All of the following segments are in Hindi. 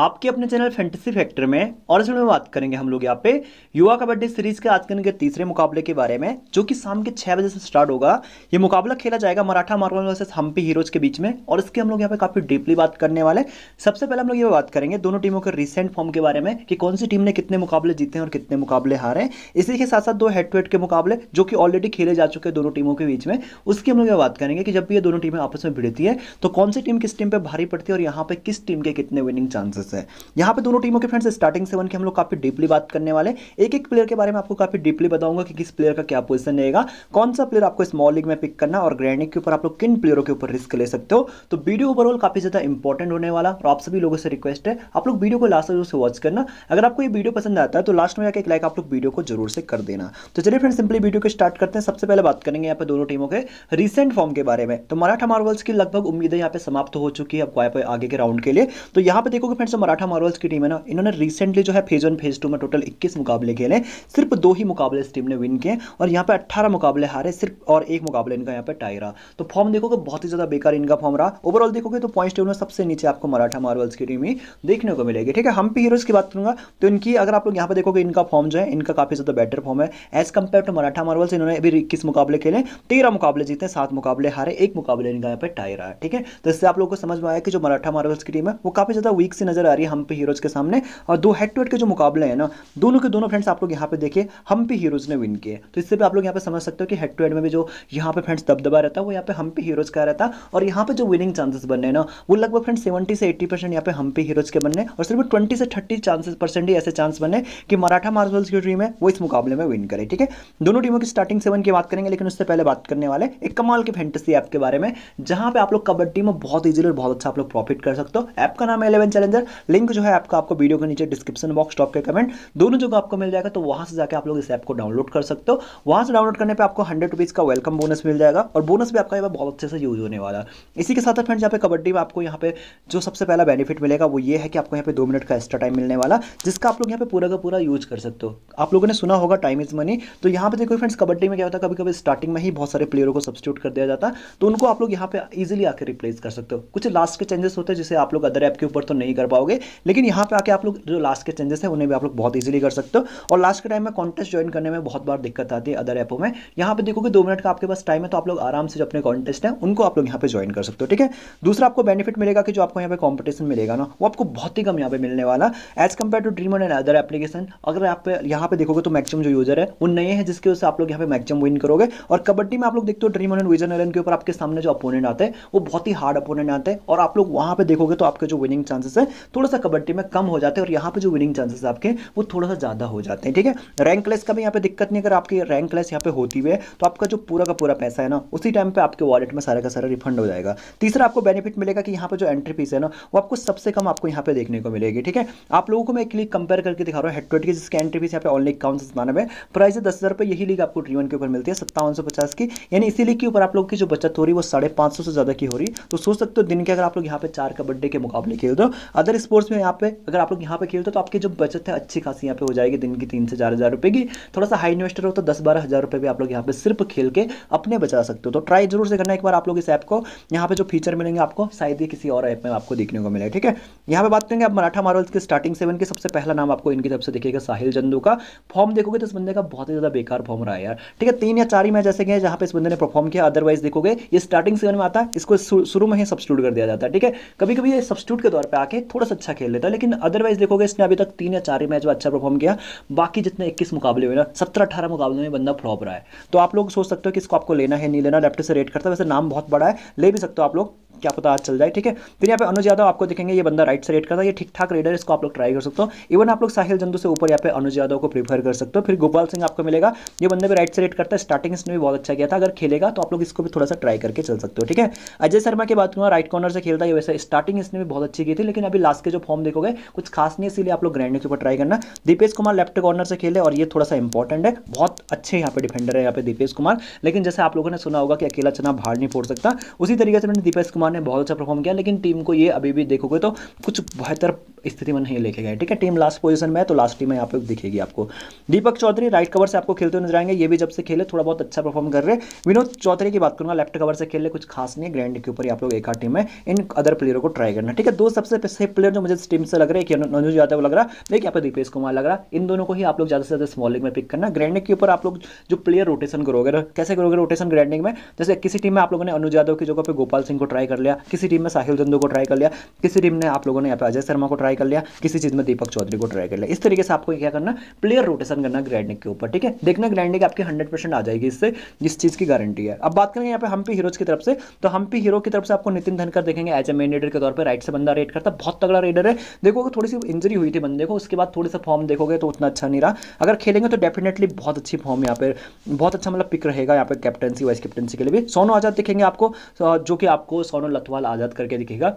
आपके अपने चैनल फैंटेसी फैक्टर में और इस वीडियो में बात करेंगे हम लोग यहाँ पे युवा कबड्डी सीरीज के आज के तीसरे मुकाबले के बारे में जो कि शाम के छह बजे से स्टार्ट होगा ये मुकाबला खेला जाएगा Maratha Marvels versus Hampi Heroes के बीच में और इसके हम लोग यहाँ पे काफी डीपली बात करने वाले सबसे पहले हम लोग ये बात करेंगे दोनों टीमों के रिसेंट फॉर्म के बारे में कि कौन सी टीम ने कितने मुकाबले जीते हैं और कितने मुकाबले हारे इसी के साथ साथ दो हेड टू हेड के मुकाबले जो कि ऑलरेडी खेले जा चुके हैं दोनों टीमों के बीच में उसकी हम लोग ये बात करेंगे कि जब भी ये दोनों टीमें आपस में भिड़ती है तो कौन सी टीम किस टीम पर भारी पड़ती है और यहाँ पे किस टीम के कितने विनिंग चांसेस चांसेस है यहाँ पे दोनों टीमों के फ्रेंड्स स्टार्टिंग सेवन की हम लोग काफ़ी डीपली बात करने वाले एक एक प्लेयर के बारे में आपको काफ़ी डीपली बताऊंगा कि किस प्लेयर का क्या पोजिशन रहेगा कौन सा प्लेयर आपको स्मॉल लीग में पिक करना और ग्रैंड के ऊपर आप लोग किन प्लेयरों के ऊपर रिस्क ले सकते हो तो वीडियो ओवरऑल काफ़ी ज़्यादा इंपॉर्टेंट होने वाला और आप सभी लोगों से रिक्वेस्ट है आप लोग वीडियो को लास्ट से वॉच करना अगर आपको ये वीडियो पसंद आता है तो लास्ट में एक लाइक आप लोग वीडियो को जरूर से कर देना तो चलिए फ्रेंड सिंपली वीडियो को स्टार्ट करते हैं सबसे पहले बात करेंगे यहाँ पे दोनों टीमों के रिसेंट फॉर्म के बारे में तो मराठा मार्वल्स की लगभग उम्मीदें यहाँ पे समाप्त हो चुकी है अब आगे के राउंड के लिए तो यहाँ पे देखोगे फ्रेंड्स जो मराठा मार्वल्स की टीम है ना इन्होंने रिसेंटली जो है फेज वन फेज टू में टोटल इक्कीस मुकाबले खेले सिर्फ दो ही मुकाबले इस टीम ने विन किए और यहाँ पे अट्ठारह मुकाबले हारे सिर्फ और एक मुकाबले इनका यहाँ पे टाई रहा तो फॉर्म देखोगे बहुत ही ज़्यादा बेकार इनका फॉर्म रहा ओवरऑल देखोगे तो पॉइंट टेबल में सबसे नीचे आपको मराठा मार्वल्स की टीम ही देखने को मिलेगी ठीक है हम भी हीरोज़ की बात करूंगा तो इनकी अगर आप लोग यहाँ पर देखोगे इनका फॉर्म जो है इनका काफ़ी ज़्यादा बेटर फॉर्म है as compared to Maratha Marvels इन्होंने अभी इक्कीस मुकाबले खेले तेरह मुकाबले जीते सात मुकाबले हारे एक मुकाबले इनका यहाँ पर टाई रहा ठीक है तो इससे आप लोग को समझ में आया कि जो मराठा मार्वल्स की टीम है वो काफ़ी ज़्यादा वीक से नजर नजर आ रही है हम्पी हीरोज के सामने और दो हेड टू हेड के जो मुकाबले हैं ना दोनों के दोनों फ्रेंड्स आप लोग यहाँ पे देखिए हम्पी हीरोज ने विन किए तो इससे भी आप लोग यहाँ पे समझ सकते हो कि हेड टू हेड में भी जो यहाँ पे फ्रेंड्स दबदबा रहता है वो यहाँ पे हम्पी हीरोज का रहता और यहाँ पे जो विनिंग चांसेस बनने ना वो लगभग फ्रेंड सेवेंटी से एट्टी परसेंट यहाँ पे हम्पी हीरोज के बनने और सिर्फ ट्वेंटी से थर्टी चांसेस परसेंट ही ऐसे चांस बने कि मराठा मार्बल्स की टीम है वो इस मुकाबले में विन करे ठीक है दोनों टीमों की स्टार्टिंग सेवन की बात करेंगे लेकिन उससे पहले बात करने वाले एक कमाल के फैंटेसी ऐप के बारे में जहां पे आप लोग कबड्डी में बहुत ईजिली और बहुत अच्छा आप लोग प्रॉफिट कर सकते हो ऐप का नाम है इलेवन चैलेंजर लिंक जो है आपका आपको वीडियो के नीचे डिस्क्रिप्शन बॉक्स टॉप के कमेंट दोनों जगह आपको मिल जाएगा तो वहां से जाकर आप लोग इस ऐप को डाउनलोड कर सकते हो वहां से डाउनलोड करने पर आपको हंड्रेड का वेलकम बोनस मिल जाएगा और बोनस भी आपका बहुत अच्छे से यूज होने वाला है इसी के साथ फ्रेंड यहाँ पे कबड्डी में आपको यहाँ पे जो सबसे पहला बेनिफिट मिलेगा वो ये है कि आपको यहाँ पे दो मिनट का एक्स्ट्रा टाइम मिलने वाला जिसका आप लोग यहाँ पे पूरा का पूरा यूज कर सकते हो आप लोगों ने सुना होगा टाइम इज मनी तो यहाँ पे देखो फ्रेंड्स कबड्डी में क्या होता है कभी कभी स्टार्टिंग में ही बहुत सारे प्लेयरों को सब्सिट्यूट कर दिया जाता तो उनको आप लोग यहाँ पे इजिली आकर रिप्लेस कर सकते हो कुछ लास्ट के चेंजेस होते हैं जिसे आप लोग अदर ऐप के ऊपर तो नहीं कर पाओ पाओगे लेकिन यहाँ पे आके आप लोग जो लास्ट के चेंजेस हैं उन्हें भी आप लोग बहुत ईजिली कर सकते हो और लास्ट के टाइम में कॉन्टेस्ट ज्वाइन करने में बहुत बार दिक्कत आती है अदर ऐपों में यहाँ पे देखोगे दो मिनट का आपके पास टाइम है तो आप लोग आराम से जो अपने कॉन्टेस्ट हैं उनको आप लोग यहाँ पे ज्वाइन कर सकते हो ठीक है दूसरा आपको बेनिफिट मिलेगा कि जो आपको यहाँ पे कॉम्पिटिशन मिलेगा ना वो आपको बहुत ही कम यहाँ पे मिलने वाला as compared to Dream and other application अगर आप यहाँ पे देखोगे तो मैक्सिम जो यूजर है वो नए हैं जिसकी वजह से आप लोग यहाँ पे मैक्सिम विन करोगे और कबड्डी में आप लोग देखते हो ड्रीम एंड विजन एलन के ऊपर आपके सामने जो अपोनेंट आते हैं वो बहुत ही हार्ड अपोनेंट आते हैं और आप लोग वहाँ पे देखोगे तो आपके जो विनिंग चांसेस है थोड़ा सा कबड्डी में कम हो जाते हैं और यहाँ पर जो विनिंग चांसेस आपके वो थोड़ा सा ज़्यादा हो जाते हैं ठीक है रैंक लेस का भी यहाँ पे दिक्कत नहीं अगर आपकी रैंक लेस यहाँ पे होती हुई है तो आपका जो पूरा का पूरा पैसा है ना उसी टाइम पर आपके वॉलेट में सारा का सारा रिफंड हो जाएगा तीसरा आपको बेनिफिट मिलेगा कि यहाँ पर जो एंट्री फीस है ना वो आपको सबसे कम आपको यहाँ पे देखने को मिलेगी ठीक है आप लोगों को मैं एक लीग कंपेयर करके दिखा रहा हूँ हेड टू जिसकी एंट्री फीस यहाँ पे ऑनली अकाउंट सौ में प्राइस है दस हज़ार रुपये यही लीग आपको ट्रीवन के ऊपर मिलती है सत्तावन सौ पचास की यानी इसी लीग के ऊपर आप लोग की जो बचत हो रही है वो साढ़े पाँच सौ से ज़्यादा की हो रही तो सोच सकते हो दिन के अगर आप लोग यहाँ पे चार कबड्डी के मुकाबले खेल दो अदर स्पोर्ट्स में यहाँ पे अगर आप लोग यहाँ पे खेलते हो तो आपकी जो बचत है अच्छी खासी यहाँ पे हो जाएगी दिन की तीन से चार हज़ार रुपये की थोड़ा सा हाई इन्वेस्टर हो तो दस बारह हज़ार रुपये भी आप लोग यहाँ पे सिर्फ खेल के अपने बचा सकते हो तो ट्राई जरूर से करना एक बार आप लोग इस ऐप को यहाँ पे जो फीचर मिलेंगे आपको शायद ही किसी और ऐप में आपको देखने को मिले ठीक है यहाँ पे बात करेंगे आप मराठा मार्वल्स के स्टार्टिंग सेवन के सबसे पहला नाम आपको इनकी तरफ से देखिएगा साहिल जंदू का फॉर्म देखोगे तो इस बंदे का बहुत ही ज़्यादा बेकार फॉर्म रहा है यार ठीक है तीन या चार ही मैच ऐसे गए जहाँ पे इस बंदे ने परफॉर्म किया अदरवाइज देखोगे ये स्टार्टिंग सेवन में आता है इसको शुरू में ही सब्सिट्यूट कर दिया जाता है ठीक है कभी कभी ये सब्सिट्यूट के तौर पर आके थोड़ा थोड़ा सा अच्छा खेल लेता है लेकिन अदरवाइज देखोगे इसने अभी तक तीन या चार ही मैच में अच्छा परफॉर्म किया बाकी जितने इक्कीस मुकाबले हुए ना सत्रह अठारह मुकाबले में बंदा फ्लॉप रहा है तो आप लोग सोच सकते हो कि इसको आपको लेना है नहीं लेना लेफ्ट से रेट करता है वैसे नाम बहुत बड़ा है ले भी सकते हो आप लोग क्या पता आज चल जाए ठीक है फिर यहाँ पे अनुज यादव आपको देखेंगे ये बंदा राइट से रेट करता है ये ठीक ठाक रेडर इसको आप लोग ट्राई कर सकते हो इवन आप लोग साहिल जंदू से ऊपर यहाँ पे अनुज यादव को प्रीफर कर सकते हो फिर गोपाल सिंह आपको मिलेगा ये बंदा भी राइट से रेट करता है स्टार्टिंग इसने भी बहुत अच्छा किया था अगर खेलेगा तो आप लोग इसको भी थोड़ा सा ट्राई करके चल सकते हो ठीक है अजय शर्मा की बात करूँ राइट कॉर्नर से खेलता है वैसे स्टार्टिंग इसने भी बहुत अच्छी की थी लेकिन अभी लास्ट के जो फॉर्म देखोगे कुछ खास नहीं इसलिए आप लोग ग्रैंड के ऊपर ट्राई करना दीपेश कुमार लेफ्ट कॉर्नर से खेले और ये थोड़ा सा इंपॉर्टेंट है बहुत अच्छे यहाँ पे डिफेंडर है यहाँ पे दीपेश कुमार लेकिन जैसे आप लोगों ने सुना होगा कि अकेला चना भाड़ नहीं फोड़ सकता उसी तरीके से मैंने दीपेश कुमार ने बहुत अच्छा परफॉर्म किया लेकिन टीम को ये अभी भी देखोगे तो कुछ बेहतर स्थिति में नहीं लेके गए ठीक है टीम लास्ट पोजीशन में है तो लास्ट टीम में यहाँ पे दिखेगी आपको दीपक चौधरी राइट कवर से आपको खेलते हुए नजर आएंगे ये भी जब से खेले थोड़ा बहुत अच्छा परफॉर्म कर रहे विनोद चौधरी की बात करूंगा लेफ्ट कवर से खेले कुछ खास नहीं है ग्रैंड के ऊपर आप लोग एक आठ टीम है इन अदर प्लेयरों को ट्राई करना ठीक है दो सबसे सेफ प्लेयर जो मुझे इस टीम से लग रहे हैं नंजू यादव लग रहा है एक यहाँ पे दीपेश कुमार लग रहा है इन दोनों को ही आप लोग ज़्यादा से ज़्यादा स्मॉल लीग में पिक करना ग्रैंड के ऊपर आप लोग जो प्लेयर रोटेशन करोगे कैसे करोगे रोटेशन ग्रैंडिंग में जैसे किसी टीम में आप लोगों ने अनुज यादव की जगह पर गोपाल सिंह को ट्राई कर लिया किसी टीम में साहिल चंदू को ट्राई कर लिया किसी टीम ने आप लोगों ने यहाँ पे अजय शर्मा को ट्राई कर लिया किसी चीज़ में दीपक चौधरी को ट्राई कर लिया इस तरीके से आपको क्या करना प्लेयर रोटेशन करना ग्रैंडिक के ऊपर ठीक है देखना ग्रैंडिक आपकी हंड्रेड आ जाएगी इससे जिस चीज़ की गारंटी है अब बात करेंगे यहाँ पे हम्पी हीरोज की तरफ से तो हम हम्पी हीरो की तरफ से आपको नितिन धनकर देखेंगे एज ए मेन रेडर के तौर पर राइट से बंदा रेड करता बहुत तगड़ा रेडर है देखो थोड़ी सी इंजरी हुई थी बंदे को उसके बाद थोड़ी सा फॉर्म देखोगे तो उतना अच्छा नहीं रहा अगर खेलेंगे तो डेफिनेटली बहुत अच्छी फॉर्म यहाँ पे बहुत अच्छा मतलब पिक रहेगा यहाँ पे कैप्टनसी वाइस कैप्टनसी के लिए भी सोनो आजाद दिखेंगे आपको जो कि आपको सोनो दोनों लथवाल आज़ाद करके दिखेगा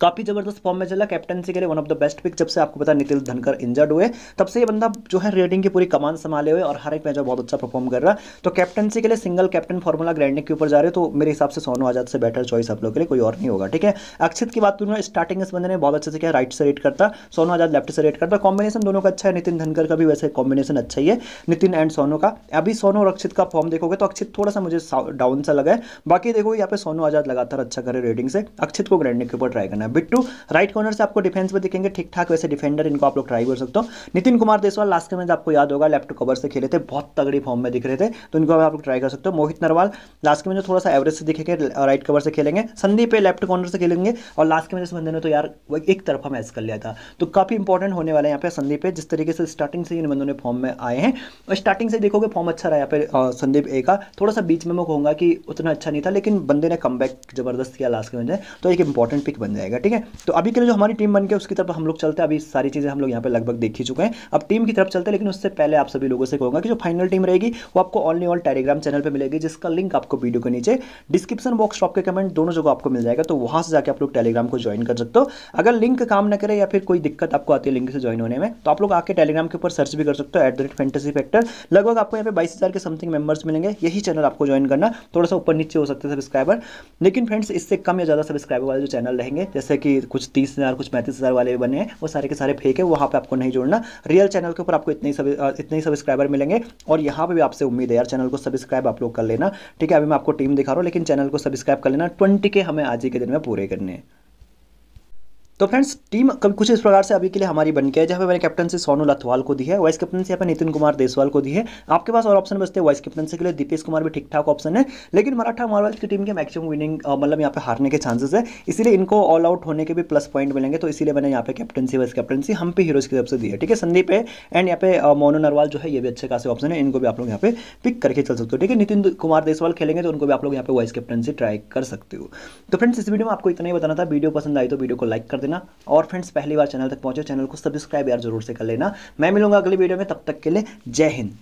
काफ़ी ज़बरदस्त फॉर्म में चला कैप्टनसी के लिए one of the best pick जब से आपको पता नितिल धनकर इंजर्ड हुए तब से ये बंदा जो है रेडिंग की पूरी कमान संभाले हुए और हर एक मैच बहुत अच्छा परफॉर्म कर रहा तो कैप्टनसी के लिए सिंगल कैप्टन फॉर्मूला ग्रैंड के ऊपर जा रहे तो मेरे हिसाब से सोनू आजाद से बेटर चॉइस आप लोग के लिए कोई और नहीं होगा ठीक है अक्षित की बात करूँगा स्टार्टिंग इस बंदे ने बहुत अच्छे से किया राइट से रेट करता सोनू आजाद लेफ्ट से रेट करता कॉम्बिनेशन दोनों का अच्छा है नितिन धनकर का भी वैसे कॉम्बिनेशन अच्छा ही है नितिन एंड सोनू का अभी सोनू और अक्षित का फॉर्म देखोगे तो अक्षित थोड़ा सा मुझे डाउन सा लगा है बाकी देखो यहाँ पे सोनू आजाद लगातार अच्छा करे रेडिंग से अक्षित को ग्रैंड के ऊपर ट्राई करना है बिट टू राइट कॉर्नर से आपको डिफेंस में दिखेंगे ठीक ठाक वैसे डिफेंडर इनको आप लोग ट्राई कर सकते हो नितिन कुमार देसवाल लास्ट के मैच आपको याद होगा लेफ्ट कवर से खेले थे बहुत तगड़ी फॉर्म में दिख रहे थे तो इनको आप लोग ट्राई कर सकते हो मोहित नरवाल लास्ट के मैच थोड़ा सा एवरेज से दिखेंगे राइट कवर से खेलेंगे संदीप पे लेफ्ट कॉर्नर से खेलेंगे और लास्ट के मैच बंदे ने तो यार एक तरफा मैच कर लिया था तो काफ़ी इंपॉर्टेंट होने वाला है यहाँ पे संदीप पे जिस तरीके से स्टार्टिंग से इन बंदों ने फॉर्म में आए हैं और स्टार्टिंग से देखोगे फॉर्म अच्छा रहा यहाँ पे संदीप ए का थोड़ा सा बीच में मैं कहूँगा कि उतना अच्छा नहीं था लेकिन बंदे ने कम जबरदस्त किया लास्ट के मैच तो एक इंपॉर्टेंट पिक बन जाएगा जाएगा ठीक है तो अभी के लिए जो हमारी टीम बन के उसकी तरफ हम लोग चलते हैं अभी सारी चीज़ें हम लोग यहाँ पर लगभग देख ही चुके हैं अब टीम की तरफ चलते हैं लेकिन उससे पहले आप सभी लोगों से कहूँगा कि जो फाइनल टीम रहेगी वो आपको ऑनली ऑल टेलीग्राम चैनल पर मिलेगी जिसका लिंक आपको वीडियो के नीचे डिस्क्रिप्शन बॉक्स टॉप के कमेंट दोनों जगह आपको मिल जाएगा तो वहाँ से जाकर आप लोग टेलीग्राम को ज्वाइन कर सकते हो अगर लिंक काम न करे या फिर कोई दिक्कत आपको आती है लिंक से ज्वाइन होने में तो आप लोग आके टेलीग्राम के ऊपर सर्च भी कर सकते हो एट द रेट फैक्टर लगभग आपको यहाँ पे बाईस हज़ार के समथिंग मेंबर्स मिलेंगे यही चैनल आपको ज्वाइन करना थोड़ा सा ऊपर नीचे हो सकता है सब्सक्राइबर लेकिन फ्रेंड्स इससे कम या ज़्यादा सब्सक्राइबर वाले जो चैनल रहेंगे जैसे जैसे कि कुछ तीस हज़ार कुछ पैंतीस हज़ार वाले बने हैं वो सारे के सारे फेक है वहाँ पर आपको नहीं जोड़ना रियल चैनल के ऊपर आपको इतने ही सभी इतने ही सब्सक्राइबर मिलेंगे और यहाँ पर भी आपसे उम्मीद है यार चैनल को सब्सक्राइब आप लोग कर लेना ठीक है अभी मैं आपको टीम दिखा रहा हूँ लेकिन चैनल को सब्सक्राइब कर लेना ट्वेंटी के हमें आज ही के दिन में पूरे करने हैं तो फ्रेंड्स टीम कभी कुछ इस प्रकार से अभी के लिए हमारी बन गया है जहाँ पे मैंने कैप्टन से सोनू लथवाल को दी है वाइस कैप्टन से यहाँ पे नितिन कुमार देसवाल को दी है आपके पास और ऑप्शन बचते हैं वाइस कैप्टन से के लिए दीपेश कुमार भी ठीक ठाक ऑप्शन है लेकिन मराठा मारवाल की टीम के मैक्सिमम विनिंग मतलब यहाँ पे हारने के चांसेस है इसलिए इनको ऑल आउट होने के भी प्लस पॉइंट मिलेंगे तो इसीलिए मैंने यहाँ पे कैप्टनसी वाइस कैप्टनसी हम पे हीरोज की तरफ से दी है ठीक है संदीप है एंड यहाँ पे मोनू नरवाल जो है ये भी अच्छे खासे ऑप्शन है इनको भी आप लोग यहाँ पे पिक करके चल सकते हो ठीक है नितिन कुमार देसवाल खेलेंगे तो उनको भी आप लोग यहाँ पे वाइस कैप्टनसी ट्राई कर सकते हो तो फ्रेंड्स इस वीडियो में आपको इतना ही बताना था वीडियो पसंद आई तो वीडियो को लाइक कर देना और फ्रेंड्स पहली बार चैनल तक पहुंचे चैनल को सब्सक्राइब यार जरूर से कर लेना मैं मिलूंगा अगली वीडियो में तब तक के लिए जय हिंद